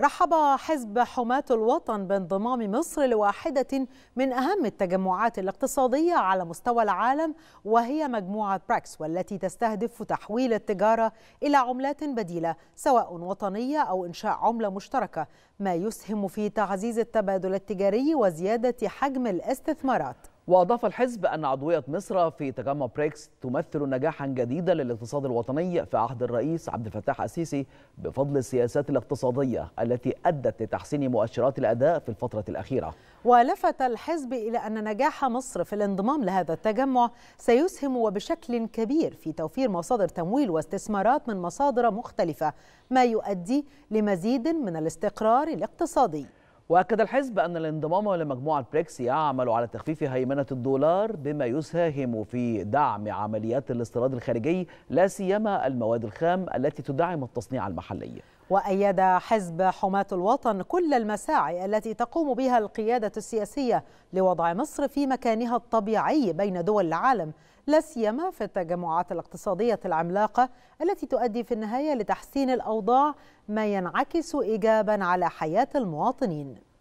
رحب حزب حماة الوطن بانضمام مصر لواحدة من أهم التجمعات الاقتصادية على مستوى العالم وهي مجموعة براكس والتي تستهدف تحويل التجارة إلى عملات بديلة سواء وطنية أو إنشاء عملة مشتركة ما يسهم في تعزيز التبادل التجاري وزيادة حجم الاستثمارات وأضاف الحزب أن عضوية مصر في تجمع بريكس تمثل نجاحا جديدا للاقتصاد الوطني في عهد الرئيس عبد الفتاح السيسي بفضل السياسات الاقتصادية التي أدت لتحسين مؤشرات الأداء في الفترة الأخيرة ولفت الحزب إلى أن نجاح مصر في الانضمام لهذا التجمع سيسهم وبشكل كبير في توفير مصادر تمويل واستثمارات من مصادر مختلفة ما يؤدي لمزيد من الاستقرار الاقتصادي وأكد الحزب أن الانضمام لمجموعة بريكس يعمل على تخفيف هيمنة الدولار بما يساهم في دعم عمليات الاستيراد الخارجي لا سيما المواد الخام التي تدعم التصنيع المحلي وأيد حزب حماة الوطن كل المساعي التي تقوم بها القيادة السياسية لوضع مصر في مكانها الطبيعي بين دول العالم لا سيما في التجمعات الاقتصادية العملاقة التي تؤدي في النهاية لتحسين الأوضاع ما ينعكس إيجابا على حياة المواطنين